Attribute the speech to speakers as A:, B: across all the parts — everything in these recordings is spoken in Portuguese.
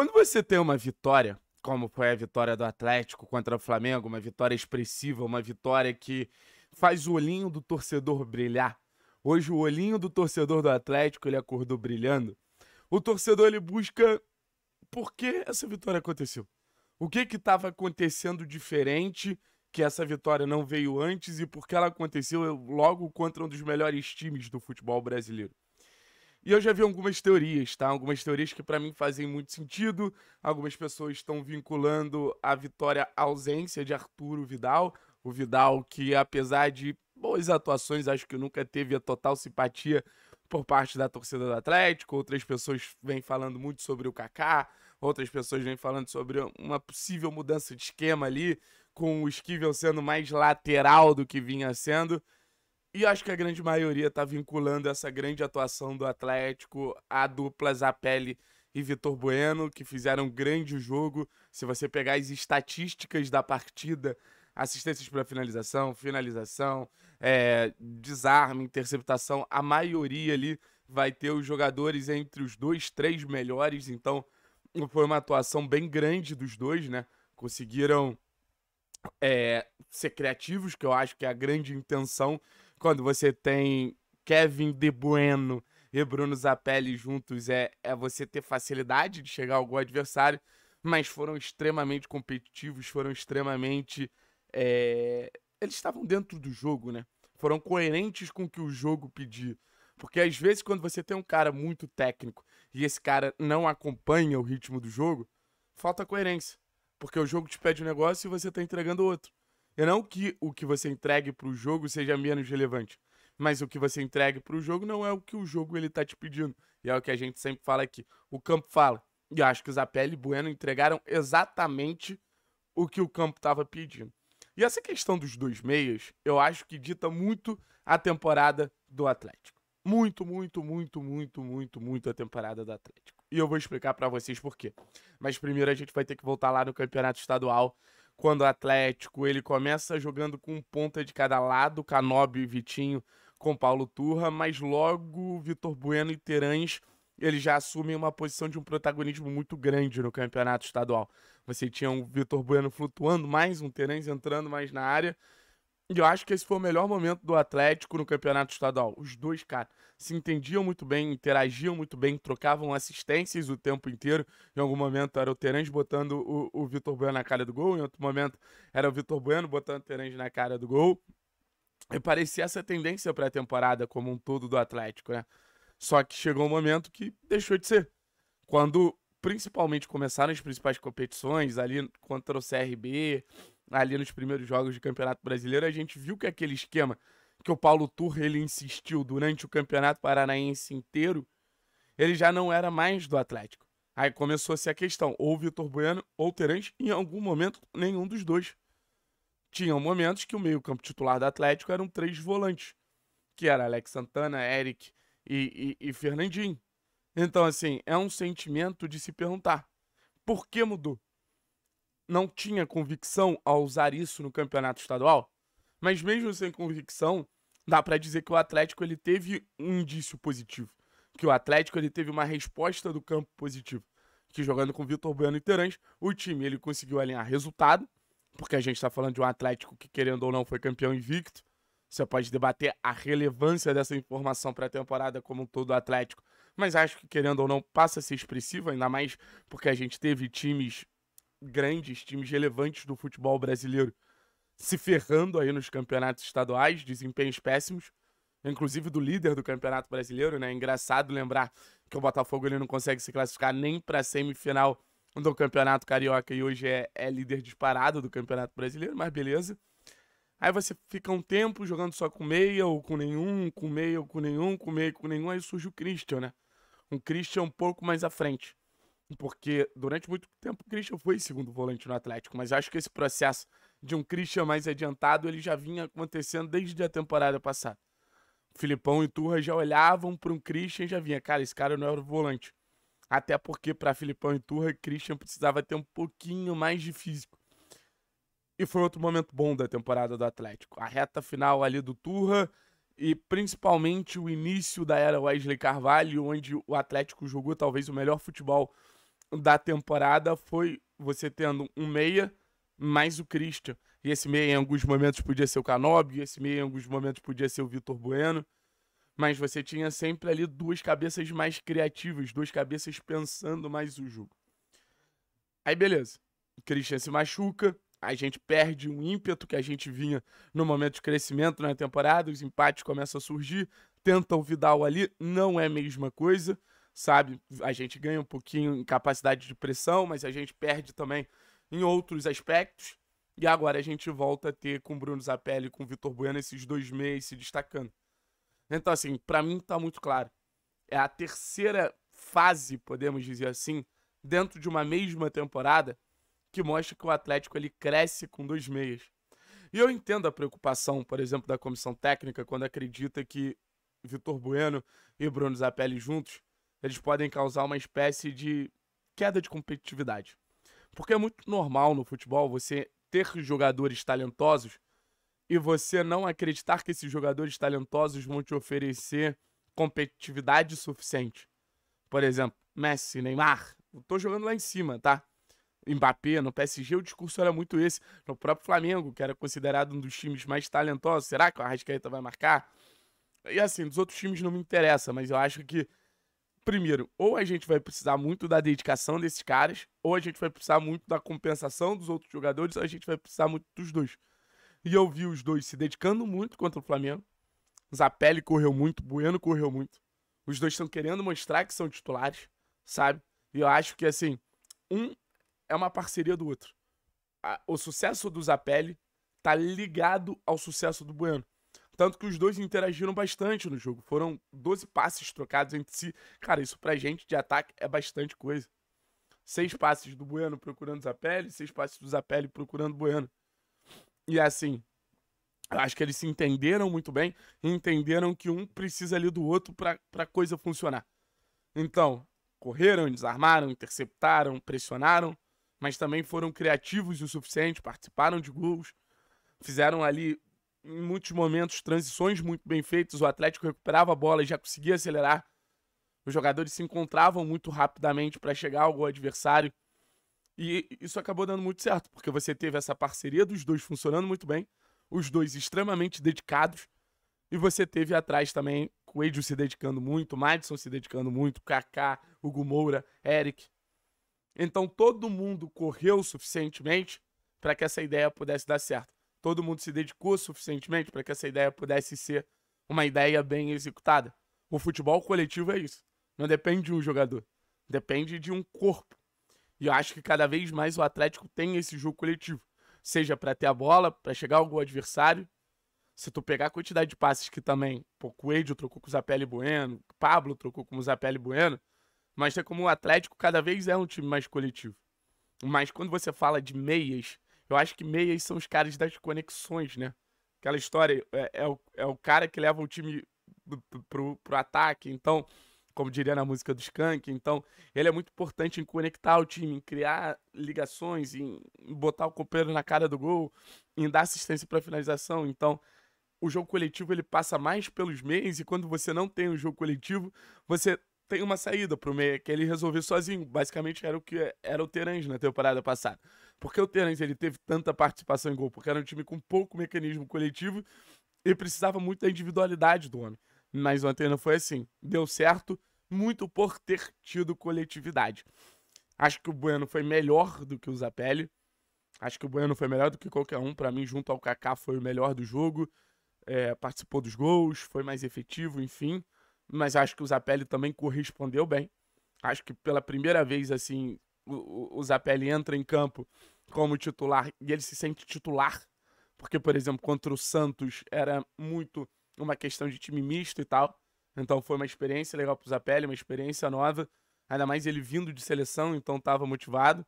A: quando você tem uma vitória, como foi a vitória do Atlético contra o Flamengo, uma vitória expressiva, uma vitória que faz o olhinho do torcedor brilhar. Hoje o olhinho do torcedor do Atlético, ele acordou brilhando. O torcedor ele busca por que essa vitória aconteceu? O que que estava acontecendo diferente que essa vitória não veio antes e por que ela aconteceu logo contra um dos melhores times do futebol brasileiro? E eu já vi algumas teorias, tá? Algumas teorias que para mim fazem muito sentido. Algumas pessoas estão vinculando a vitória à ausência de Arturo Vidal. O Vidal que, apesar de boas atuações, acho que nunca teve a total simpatia por parte da torcida do Atlético. Outras pessoas vêm falando muito sobre o Kaká. Outras pessoas vêm falando sobre uma possível mudança de esquema ali, com o Esquivel sendo mais lateral do que vinha sendo. E acho que a grande maioria está vinculando essa grande atuação do Atlético à dupla Zapelli e Vitor Bueno, que fizeram um grande jogo. Se você pegar as estatísticas da partida, assistências para finalização, finalização, é, desarme, interceptação, a maioria ali vai ter os jogadores entre os dois, três melhores. Então, foi uma atuação bem grande dos dois, né? Conseguiram é, ser criativos, que eu acho que é a grande intenção quando você tem Kevin De Bueno e Bruno Zapelli juntos, é, é você ter facilidade de chegar ao gol adversário, mas foram extremamente competitivos, foram extremamente. É... Eles estavam dentro do jogo, né? Foram coerentes com o que o jogo pedia. Porque às vezes, quando você tem um cara muito técnico e esse cara não acompanha o ritmo do jogo, falta coerência. Porque o jogo te pede um negócio e você tá entregando outro. E não que o que você entregue para o jogo seja menos relevante, mas o que você entregue para o jogo não é o que o jogo ele tá te pedindo. E é o que a gente sempre fala aqui. O campo fala. E eu acho que os Apel e Bueno entregaram exatamente o que o campo estava pedindo. E essa questão dos dois meias, eu acho que dita muito a temporada do Atlético. Muito, muito, muito, muito, muito, muito a temporada do Atlético. E eu vou explicar para vocês por quê. Mas primeiro a gente vai ter que voltar lá no Campeonato Estadual quando o Atlético, ele começa jogando com ponta de cada lado, Canobi e Vitinho com Paulo Turra, mas logo Vitor Bueno e Terães, eles já assumem uma posição de um protagonismo muito grande no campeonato estadual. Você tinha um Vitor Bueno flutuando mais, um Terães entrando mais na área, e eu acho que esse foi o melhor momento do Atlético no campeonato estadual. Os dois, cara, se entendiam muito bem, interagiam muito bem, trocavam assistências o tempo inteiro. Em algum momento era o Terence botando o, o Vitor Bueno na cara do gol, em outro momento era o Vitor Bueno botando o Terence na cara do gol. E parecia essa tendência para a temporada como um todo do Atlético, né? Só que chegou um momento que deixou de ser. Quando principalmente começaram as principais competições ali contra o CRB, ali nos primeiros jogos de Campeonato Brasileiro, a gente viu que aquele esquema que o Paulo Turra ele insistiu durante o Campeonato Paranaense inteiro, ele já não era mais do Atlético. Aí começou ser a questão, ou Vitor Bueno ou Terence, em algum momento nenhum dos dois. Tinham momentos que o meio-campo titular do Atlético eram três volantes, que era Alex Santana, Eric e, e, e Fernandinho. Então, assim, é um sentimento de se perguntar por que mudou? não tinha convicção ao usar isso no campeonato estadual, mas mesmo sem convicção, dá para dizer que o Atlético ele teve um indício positivo, que o Atlético ele teve uma resposta do campo positivo, que jogando com Vitor Bueno e Terãs, o time ele conseguiu alinhar resultado, porque a gente está falando de um Atlético que querendo ou não foi campeão invicto. Você pode debater a relevância dessa informação para a temporada como um todo Atlético, mas acho que querendo ou não passa a ser expressiva, ainda mais porque a gente teve times grandes, times relevantes do futebol brasileiro se ferrando aí nos campeonatos estaduais, desempenhos péssimos, inclusive do líder do campeonato brasileiro, né? Engraçado lembrar que o Botafogo ele não consegue se classificar nem para semifinal do campeonato carioca e hoje é, é líder disparado do campeonato brasileiro, mas beleza. Aí você fica um tempo jogando só com meia ou com nenhum, com meia ou com nenhum, com meia ou com nenhum, aí surge o Christian, né? Um Christian um pouco mais à frente. Porque durante muito tempo o Christian foi segundo volante no Atlético, mas acho que esse processo de um Christian mais adiantado ele já vinha acontecendo desde a temporada passada. Filipão e Turra já olhavam para um Christian e já vinha, cara, esse cara não era o volante. Até porque para Filipão e Turra, Christian precisava ter um pouquinho mais de físico. E foi outro momento bom da temporada do Atlético. A reta final ali do Turra e principalmente o início da era Wesley Carvalho, onde o Atlético jogou talvez o melhor futebol da temporada foi você tendo um meia mais o Christian. E esse meia em alguns momentos podia ser o Canobi, esse meia em alguns momentos podia ser o Vitor Bueno. Mas você tinha sempre ali duas cabeças mais criativas, duas cabeças pensando mais o jogo. Aí beleza. O Christian se machuca, a gente perde um ímpeto que a gente vinha no momento de crescimento na temporada, os empates começam a surgir, tentam o Vidal ali, não é a mesma coisa sabe? A gente ganha um pouquinho em capacidade de pressão, mas a gente perde também em outros aspectos. E agora a gente volta a ter com Bruno Zapelli e com Vitor Bueno esses dois meios se destacando. Então, assim, para mim tá muito claro. É a terceira fase, podemos dizer assim, dentro de uma mesma temporada, que mostra que o Atlético ele cresce com dois meias. E eu entendo a preocupação, por exemplo, da comissão técnica quando acredita que Vitor Bueno e Bruno Zapelli juntos eles podem causar uma espécie de queda de competitividade. Porque é muito normal no futebol você ter jogadores talentosos e você não acreditar que esses jogadores talentosos vão te oferecer competitividade suficiente. Por exemplo, Messi, Neymar, eu tô jogando lá em cima, tá? Mbappé, no PSG o discurso era muito esse. No próprio Flamengo, que era considerado um dos times mais talentosos, será que o Arrascaeta vai marcar? E assim, dos outros times não me interessa, mas eu acho que primeiro, ou a gente vai precisar muito da dedicação desses caras, ou a gente vai precisar muito da compensação dos outros jogadores, ou a gente vai precisar muito dos dois. E eu vi os dois se dedicando muito contra o Flamengo. Zapelli correu muito, Bueno correu muito. Os dois estão querendo mostrar que são titulares, sabe? E eu acho que, assim, um é uma parceria do outro. O sucesso do Zapelli tá ligado ao sucesso do Bueno. Tanto que os dois interagiram bastante no jogo. Foram 12 passes trocados entre si. Cara, isso pra gente de ataque é bastante coisa. Seis passes do Bueno procurando Zapelli, seis passes do Zapelli procurando Bueno. E assim, acho que eles se entenderam muito bem e entenderam que um precisa ali do outro pra, pra coisa funcionar. Então, correram, desarmaram, interceptaram, pressionaram, mas também foram criativos o suficiente, participaram de gols, fizeram ali em muitos momentos, transições muito bem feitas. O Atlético recuperava a bola e já conseguia acelerar. Os jogadores se encontravam muito rapidamente para chegar ao adversário. E isso acabou dando muito certo, porque você teve essa parceria dos dois funcionando muito bem, os dois extremamente dedicados, e você teve atrás também Coelho se dedicando muito, Madison se dedicando muito, Kaká, Hugo Moura, Eric. Então todo mundo correu suficientemente para que essa ideia pudesse dar certo todo mundo se dedicou suficientemente para que essa ideia pudesse ser uma ideia bem executada. O futebol coletivo é isso. Não depende de um jogador, depende de um corpo. E eu acho que cada vez mais o Atlético tem esse jogo coletivo, seja para ter a bola, para chegar ao gol adversário. Se tu pegar a quantidade de passes que também, o Coelho trocou com o Zapelli Bueno, Pablo trocou com o Zapelli Bueno, mas é como o Atlético cada vez é um time mais coletivo. Mas quando você fala de meias, eu acho que meias são os caras das conexões, né? Aquela história é, é, o, é o cara que leva o time pro, pro ataque, então, como diria na música do Skank, então, ele é muito importante em conectar o time, em criar ligações, em, em botar o companheiro na cara do gol, em dar assistência para finalização. Então, o jogo coletivo ele passa mais pelos meios e quando você não tem um jogo coletivo, você tem uma saída pro meio que é ele resolveu sozinho. Basicamente era o que era o Terange na temporada passada porque o Terence ele teve tanta participação em gol, porque era um time com pouco mecanismo coletivo e precisava muito da individualidade do homem. Mas o Antena foi assim, deu certo muito por ter tido coletividade. Acho que o Bueno foi melhor do que o Zapelli. Acho que o Bueno foi melhor do que qualquer um. Para mim, junto ao Kaká, foi o melhor do jogo. É, participou dos gols, foi mais efetivo, enfim. Mas acho que o Zapelli também correspondeu bem. Acho que pela primeira vez, assim, o, o Zapelli entra em campo como titular e ele se sente titular, porque, por exemplo, contra o Santos era muito uma questão de time misto e tal. Então foi uma experiência legal pro Zapelli, uma experiência nova. Ainda mais ele vindo de seleção, então estava motivado.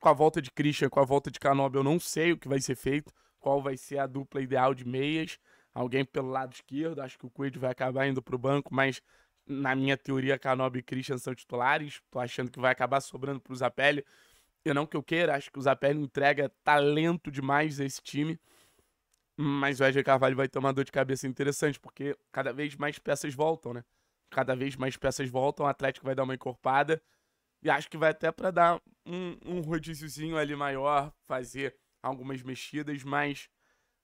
A: Com a volta de Christian, com a volta de Canobi, eu não sei o que vai ser feito, qual vai ser a dupla ideal de meias. Alguém pelo lado esquerdo, acho que o Coelho vai acabar indo pro banco, mas na minha teoria, Kanobi e Christian são titulares. Tô achando que vai acabar sobrando pro Zapelli. Eu não que eu queira, acho que o Zapelli entrega talento demais a esse time. Mas o Edgar Carvalho vai ter uma dor de cabeça interessante, porque cada vez mais peças voltam, né? Cada vez mais peças voltam, o Atlético vai dar uma encorpada. E acho que vai até para dar um, um rodíziozinho ali maior, fazer algumas mexidas, mas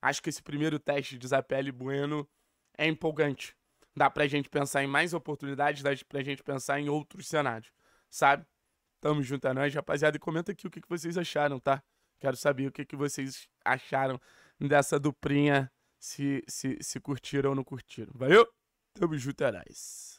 A: acho que esse primeiro teste de Zapelli Bueno é empolgante dá pra gente pensar em mais oportunidades, dá pra gente pensar em outros cenários, sabe? Tamo junto a é nós, rapaziada, e comenta aqui o que, que vocês acharam, tá? Quero saber o que, que vocês acharam dessa duplinha, se, se, se curtiram ou não curtiram. Valeu? Tamo junto a é nós.